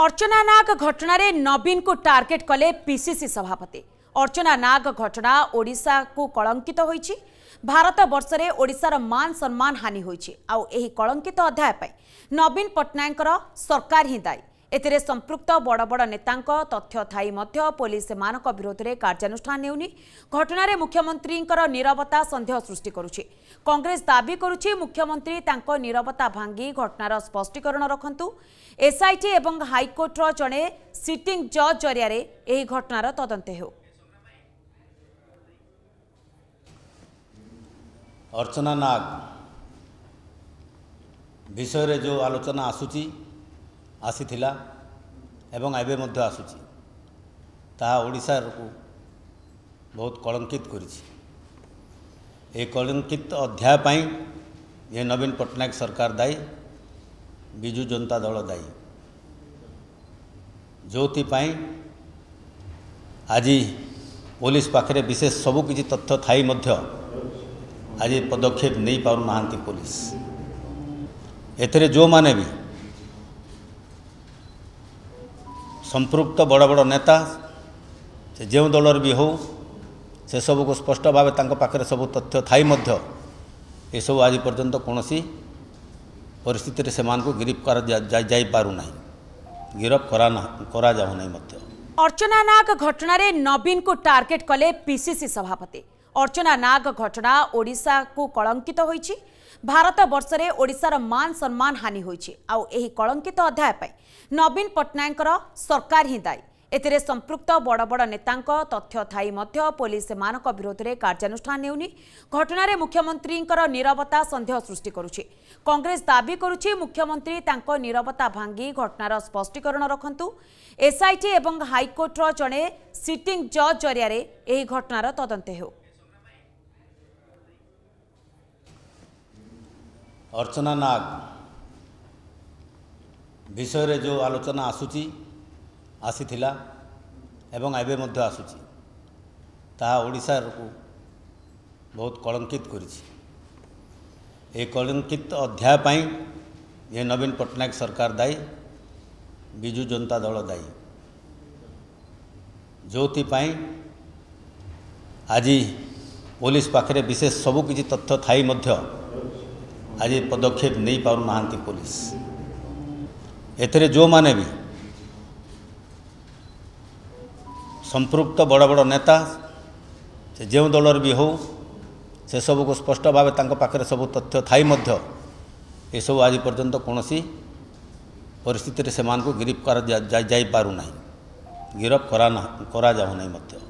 ଅର୍ଚ୍ଚନା ନାଗ ଘଟଣାରେ ନବୀନଙ୍କୁ ଟାର୍ଗେଟ୍ କଲେ ପିସିସି ସଭାପତି ଅର୍ଚ୍ଚନା ନାଗ ଘଟଣା ଓଡ଼ିଶାକୁ କଳଙ୍କିତ ହୋଇଛି ଭାରତ ବର୍ଷରେ ଓଡ଼ିଶାର ମାନ ସମ୍ମାନ ହାନି ହୋଇଛି ଆଉ ଏହି କଳଙ୍କିତ ଅଧ୍ୟାୟ ପାଇଁ ନବୀନ ପଟ୍ଟନାୟକଙ୍କର ସରକାର ହିଁ ଦାୟୀ ଏଥିରେ ସମ୍ପୃକ୍ତ ବଡ଼ ବଡ଼ ନେତାଙ୍କ ତଥ୍ୟ ଥାଇ ମଧ୍ୟ ପୋଲିସ ସେମାନଙ୍କ ବିରୋଧରେ କାର୍ଯ୍ୟାନୁଷ୍ଠାନ ନେଉନି ଘଟଣାରେ ମୁଖ୍ୟମନ୍ତ୍ରୀଙ୍କର ନିରବତା ସନ୍ଦେହ ସୃଷ୍ଟି କରୁଛି କଂଗ୍ରେସ ଦାବି କରୁଛି ମୁଖ୍ୟମନ୍ତ୍ରୀ ତାଙ୍କ ନିରବତା ଭାଙ୍ଗି ଘଟଣାର ସ୍ପଷ୍ଟୀକରଣ ରଖନ୍ତୁ ଏସ୍ଆଇଟି ଏବଂ ହାଇକୋର୍ଟର ଜଣେ ସିଟିଂ ଜଜ୍ ଜରିଆରେ ଏହି ଘଟଣାର ତଦନ୍ତ ହେଉ ଅର୍ଚ୍ଚନା ନାଗ ବିଷୟରେ ଯେଉଁ ଆଲୋଚନା ଆସୁଛି ଆସିଥିଲା ଏବଂ ଏବେ ମଧ୍ୟ ଆସୁଛି ତାହା ଓଡ଼ିଶାକୁ ବହୁତ କଳଙ୍କିତ କରିଛି ଏ କଳଙ୍କିତ ଅଧ୍ୟାୟ ପାଇଁ ଏ ନବୀନ ପଟ୍ଟନାୟକ ସରକାର ଦାୟୀ ବିଜୁ ଜନତା ଦଳ ଦାୟୀ ଯେଉଁଥିପାଇଁ ଆଜି ପୋଲିସ ପାଖରେ ବିଶେଷ ସବୁକିଛି ତଥ୍ୟ ଥାଇ ମଧ୍ୟ ଆଜି ପଦକ୍ଷେପ ନେଇପାରୁନାହାନ୍ତି ପୋଲିସ ଏଥିରେ ଯେଉଁମାନେ ବି संपुक्त बड़ बड़ नेता से जो दल भी हो से सब को स्पष्ट भाव पाखे सब तथ्य थी ये सब आज पर्यटन कौन सी परिस्थित से गिरफ्तारा गिरफ्त अर्चना नाग घटन नवीन को टार्गेट कले पीसीसी सभापति ଅର୍ଚ୍ଚନା ନାଗ ଘଟଣା ଓଡ଼ିଶାକୁ କଳଙ୍କିତ ହୋଇଛି ଭାରତ ବର୍ଷରେ ଓଡ଼ିଶାର ମାନ ସମ୍ମାନ ହାନି ହୋଇଛି ଆଉ ଏହି କଳଙ୍କିତ ଅଧ୍ୟାୟ ପାଇଁ ନବୀନ ପଟ୍ଟନାୟକଙ୍କର ସରକାର ହିଁ ଦାୟୀ ଏଥିରେ ସମ୍ପୃକ୍ତ ବଡ଼ ବଡ଼ ନେତାଙ୍କ ତଥ୍ୟ ଥାଇ ମଧ୍ୟ ପୋଲିସ ସେମାନଙ୍କ ବିରୋଧରେ କାର୍ଯ୍ୟାନୁଷ୍ଠାନ ନେଉନି ଘଟଣାରେ ମୁଖ୍ୟମନ୍ତ୍ରୀଙ୍କର ନିରବତା ସନ୍ଦେହ ସୃଷ୍ଟି କରୁଛି କଂଗ୍ରେସ ଦାବି କରୁଛି ମୁଖ୍ୟମନ୍ତ୍ରୀ ତାଙ୍କ ନିରବତା ଭାଙ୍ଗି ଘଟଣାର ସ୍ପଷ୍ଟୀକରଣ ରଖନ୍ତୁ ଏସ୍ଆଇଟି ଏବଂ ହାଇକୋର୍ଟର ଜଣେ ସିଟିଂ ଜଜ୍ ଜରିଆରେ ଏହି ଘଟଣାର ତଦନ୍ତ ହେଉ ଅର୍ଚ୍ଚନା ନାଗ ବିଷୟରେ ଯେଉଁ ଆଲୋଚନା ଆସୁଛି ଆସିଥିଲା ଏବଂ ଏବେ ମଧ୍ୟ ଆସୁଛି ତାହା ଓଡ଼ିଶାକୁ ବହୁତ କଳଙ୍କିତ କରିଛି ଏ କଳଙ୍କିତ ଅଧ୍ୟାୟ ପାଇଁ ଏ ନବୀନ ପଟ୍ଟନାୟକ ସରକାର ଦାୟୀ ବିଜୁ ଜନତା ଦଳ ଦାୟୀ ଯେଉଁଥିପାଇଁ ଆଜି ପୋଲିସ ପାଖରେ ବିଶେଷ ସବୁକିଛି ତଥ୍ୟ ଥାଇ ମଧ୍ୟ आज पदक्षेप नहीं पार ना पुलिस एथेर जो माने भी संपुक्त बड़ बड़ नेता से जो दल भी हो से सब को स्पष्ट भाव पाखे सब तथ्य थी ये सब आज पर्यटन कौन सी परिस्थितर से गिरफ्त कर गिरफ्त करा जाऊना